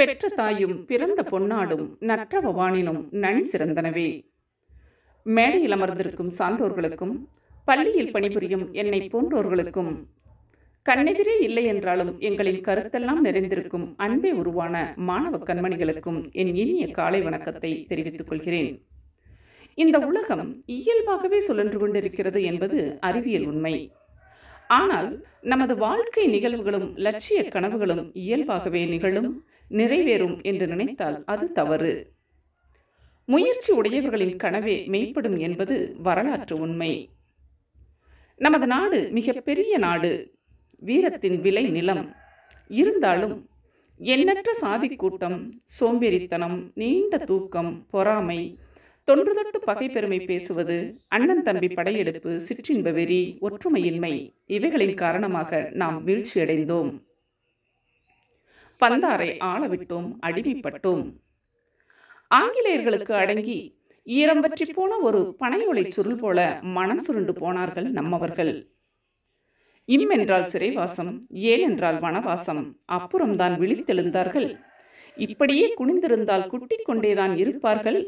பெற்ற தாயும் பிறந்த பொன்னாடும் நற்றவ வானினும் நனி சிறந்தனவே மேடையில் அமர்ந்திருக்கும் சான்றோர்களுக்கும் பள்ளியில் பணிபுரியும் என்னை போன்றோர்களுக்கும் கண்ணெதிரே இல்லை என்றாலும் எங்களின் கருத்தெல்லாம் நிறைந்திருக்கும் அன்பே உருவான மாணவ கண்மணிகளுக்கும் என் இனிய காலை வணக்கத்தை தெரிவித்துக் கொள்கிறேன் இந்த உலகம் இயல்பாகவே சுழன்று கொண்டிருக்கிறது என்பது அறிவியல் உண்மை ஆனால் நமது வாழ்க்கை நிகழ்வுகளும் லட்சிய கனவுகளும் இயல்பாகவே நிகழும் நிறைவேறும் என்று நினைத்தால் அது தவறு முயற்சி உடையவர்களின் கனவே மெய்ப்படும் என்பது வரலாற்று உண்மை நமது நாடு மிகப்பெரிய நாடு வீரத்தின் விலை நிலம் இருந்தாலும் எண்ணற்ற சாதி கூட்டம் சோம்பேறித்தனம் நீண்ட தூக்கம் பொறாமை தொன்று தொட்டு பகை பெருமை பேசுவது அண்ணன் தம்பி படையெடுப்பு சிற்றின்ப வெறி ஒற்றுமையின்மை இவைகளின் காரணமாக நாம் வீழ்ச்சியடைந்தோம் பந்தாரை ஆளவிட்டோம் அடிமைப்பட்டோம் ஆங்கிலேயர்களுக்கு அடங்கி ஈரம் பற்றி போன ஒரு பனையோலை சுருள் போல மனம் சுருண்டு போனார்கள் நம்மவர்கள் இம்மென்றால் சிறைவாசம் ஏனென்றால் வனவாசம் அப்புறம்தான் விழித்தெழுந்தார்கள் இப்படியே குனிந்திருந்தால் குட்டி கொண்டேதான் இருப்பார்கள்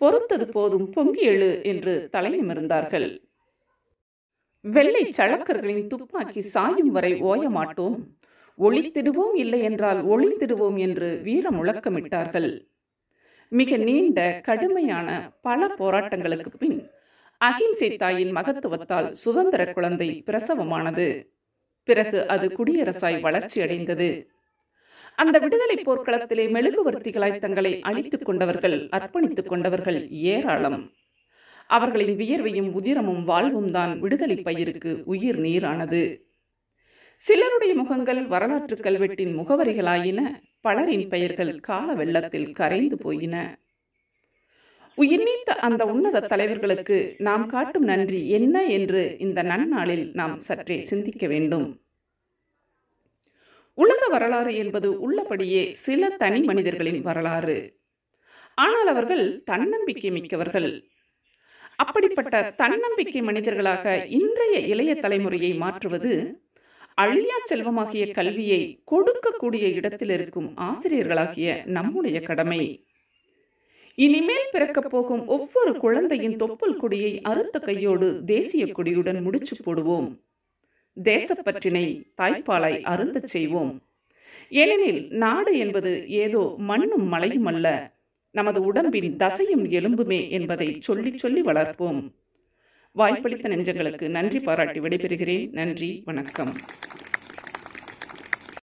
பொறுத்தது போதும் பொங்கி எழு என்று தலையமிருந்தார்கள் வெள்ளை சழக்கர்களின் துப்பாக்கி சாயும் வரை ஓய மாட்டோம் ஒளித்திடுவோம் இல்லை என்றால் ஒளித்திடுவோம் என்று வீர முழக்கமிட்டார்கள் மிக நீண்ட கடுமையான பல போராட்டங்களுக்கு பின் அகிம்சை தாயின் மகத்துவத்தால் சுதந்திர குழந்தை பிரசவமானது பிறகு அது குடியரசாய் வளர்ச்சி அடைந்தது அந்த விடுதலை போர்க்களத்திலே மெழுகுவர்த்திகளாய் தங்களை அழித்துக் கொண்டவர்கள் அர்ப்பணித்துக் கொண்டவர்கள் ஏராளம் அவர்களின் வியர்வையும் உதிரமும் வாழ்வும் தான் விடுதலை பயிருக்கு உயிர் நீரானது சிலருடைய முகங்கள் வரலாற்று கல்வெட்டின் முகவரிகளாயின பலரின் பெயர்கள் கால வெள்ளத்தில் கரைந்து போயின உயிர் நீத்த அந்த உன்னத தலைவர்களுக்கு நாம் காட்டும் நன்றி என்ன என்று இந்த நன்னாளில் நாம் சற்றே சிந்திக்க வேண்டும் உலக வரலாறு என்பது உள்ளபடியே சில தனி மனிதர்களின் வரலாறு ஆனால் அவர்கள் தன்னம்பிக்கை மிக்கவர்கள் அப்படிப்பட்ட தன்னம்பிக்கை மனிதர்களாக இன்றைய இளைய தலைமுறையை மாற்றுவது அழியா செல்வமாகிய கல்வியை கொடுக்கக்கூடிய இடத்தில் இருக்கும் ஆசிரியர்களாகிய நம்முடைய கடமை இனிமேல் பிறக்கப் போகும் ஒவ்வொரு குழந்தையின் தொப்புள் கொடியை அறுத்த கையோடு தேசிய கொடியுடன் முடிச்சு போடுவோம் தேசப்பற்றினை தாய்ப்பாலை அருந்த செய்வோம் ஏனெனில் நாடு என்பது ஏதோ மண்ணும் மலையும் அல்ல நமது உடம்பின் தசையும் எலும்புமே என்பதை சொல்லி சொல்லி வளர்ப்போம் வாய்ப்பளித்த நெஞ்சங்களுக்கு நன்றி பாராட்டி விடைபெறுகிறேன் நன்றி வணக்கம்